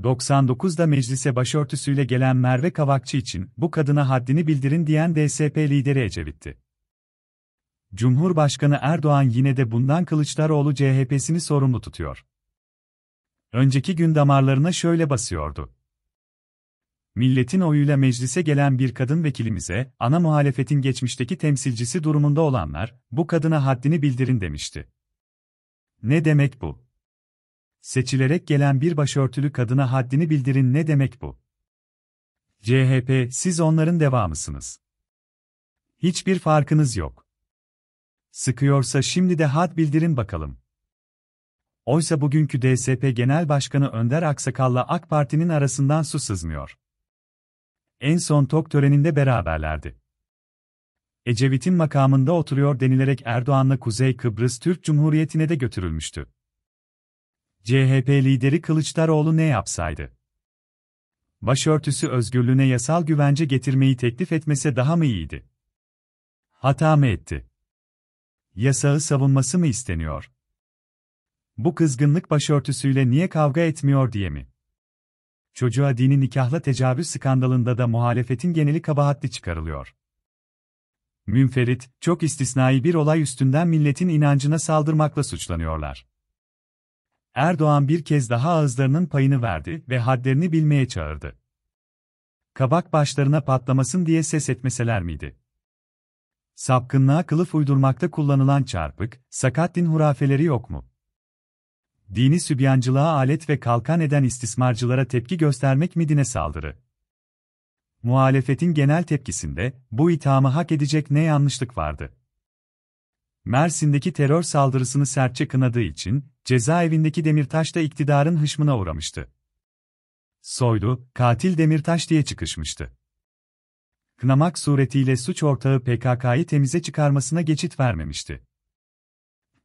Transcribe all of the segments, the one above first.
99'da meclise başörtüsüyle gelen Merve Kavakçı için bu kadına haddini bildirin diyen DSP lideri Ecevit'ti. Cumhurbaşkanı Erdoğan yine de bundan Kılıçdaroğlu CHP'sini sorumlu tutuyor. Önceki gün damarlarına şöyle basıyordu. Milletin oyuyla meclise gelen bir kadın vekilimize, ana muhalefetin geçmişteki temsilcisi durumunda olanlar, bu kadına haddini bildirin demişti. Ne demek bu? Seçilerek gelen bir başörtülü kadına haddini bildirin ne demek bu? CHP, siz onların devamısınız. Hiçbir farkınız yok. Sıkıyorsa şimdi de had bildirin bakalım. Oysa bugünkü DSP Genel Başkanı Önder Aksakal'la AK Parti'nin arasından su sızmıyor. En son tok töreninde beraberlerdi. Ecevit'in makamında oturuyor denilerek Erdoğan'la Kuzey Kıbrıs Türk Cumhuriyeti'ne de götürülmüştü. CHP lideri Kılıçdaroğlu ne yapsaydı? Başörtüsü özgürlüğüne yasal güvence getirmeyi teklif etmese daha mı iyiydi? Hata mı etti? Yasağı savunması mı isteniyor? Bu kızgınlık başörtüsüyle niye kavga etmiyor diye mi? Çocuğa dini nikahla tecavüz skandalında da muhalefetin geneli kabahatli çıkarılıyor. Münferit, çok istisnai bir olay üstünden milletin inancına saldırmakla suçlanıyorlar. Erdoğan bir kez daha ağızlarının payını verdi ve hadlerini bilmeye çağırdı. Kabak başlarına patlamasın diye ses etmeseler miydi? Sapkınlığa kılıf uydurmakta kullanılan çarpık, sakat din hurafeleri yok mu? Dini sübyancılığa alet ve kalkan eden istismarcılara tepki göstermek mi dine saldırı? Muhalefetin genel tepkisinde, bu ithamı hak edecek ne yanlışlık vardı? Mersin'deki terör saldırısını sertçe kınadığı için, cezaevindeki Demirtaş da iktidarın hışmına uğramıştı. Soylu, katil Demirtaş diye çıkışmıştı. Kınamak suretiyle suç ortağı PKK'yı temize çıkarmasına geçit vermemişti.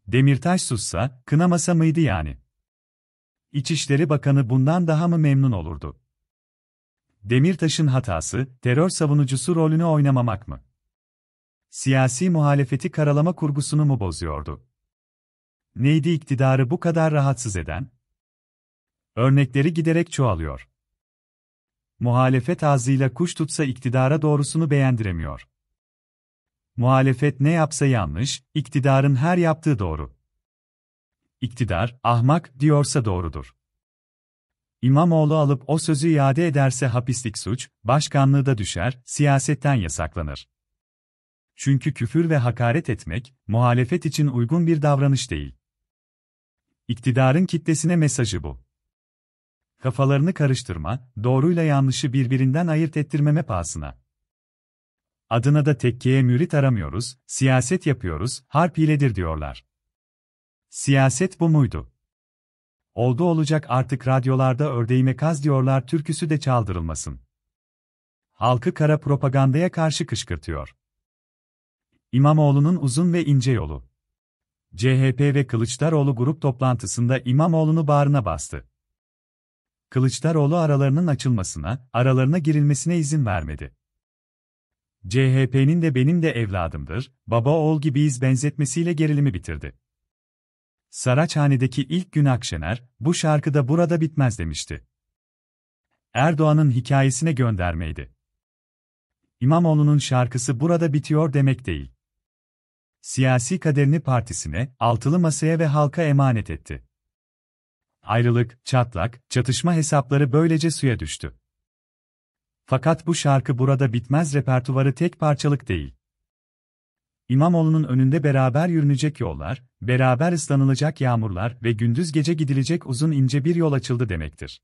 Demirtaş sussa, kınamasa mıydı yani? İçişleri Bakanı bundan daha mı memnun olurdu? Demirtaş'ın hatası, terör savunucusu rolünü oynamamak mı? siyasi muhalefeti karalama kurgusunu mu bozuyordu? Neydi iktidarı bu kadar rahatsız eden? Örnekleri giderek çoğalıyor. Muhalefet ağzıyla kuş tutsa iktidara doğrusunu beğendiremiyor. Muhalefet ne yapsa yanlış, iktidarın her yaptığı doğru. İktidar, ahmak diyorsa doğrudur. İmamoğlu alıp o sözü iade ederse hapislik suç, başkanlığı da düşer, siyasetten yasaklanır. Çünkü küfür ve hakaret etmek, muhalefet için uygun bir davranış değil. İktidarın kitlesine mesajı bu. Kafalarını karıştırma, doğruyla yanlışı birbirinden ayırt ettirmeme pahasına. Adına da tekkiye mürit aramıyoruz, siyaset yapıyoruz, harp iledir diyorlar. Siyaset bu muydu? Oldu olacak artık radyolarda ördeğime kaz diyorlar türküsü de çaldırılmasın. Halkı kara propagandaya karşı kışkırtıyor. İmamoğlu'nun uzun ve ince yolu. CHP ve Kılıçdaroğlu grup toplantısında İmamoğlu'nu bağrına bastı. Kılıçdaroğlu aralarının açılmasına, aralarına girilmesine izin vermedi. CHP'nin de benim de evladımdır, baba oğul gibiyiz benzetmesiyle gerilimi bitirdi. Saraçhane'deki ilk gün Akşener, bu şarkıda burada bitmez demişti. Erdoğan'ın hikayesine göndermeydi. İmamoğlu'nun şarkısı burada bitiyor demek değil siyasi kaderini partisine, altılı masaya ve halka emanet etti. Ayrılık, çatlak, çatışma hesapları böylece suya düştü. Fakat bu şarkı burada bitmez repertuvarı tek parçalık değil. İmamoğlu'nun önünde beraber yürünecek yollar, beraber ıslanılacak yağmurlar ve gündüz gece gidilecek uzun ince bir yol açıldı demektir.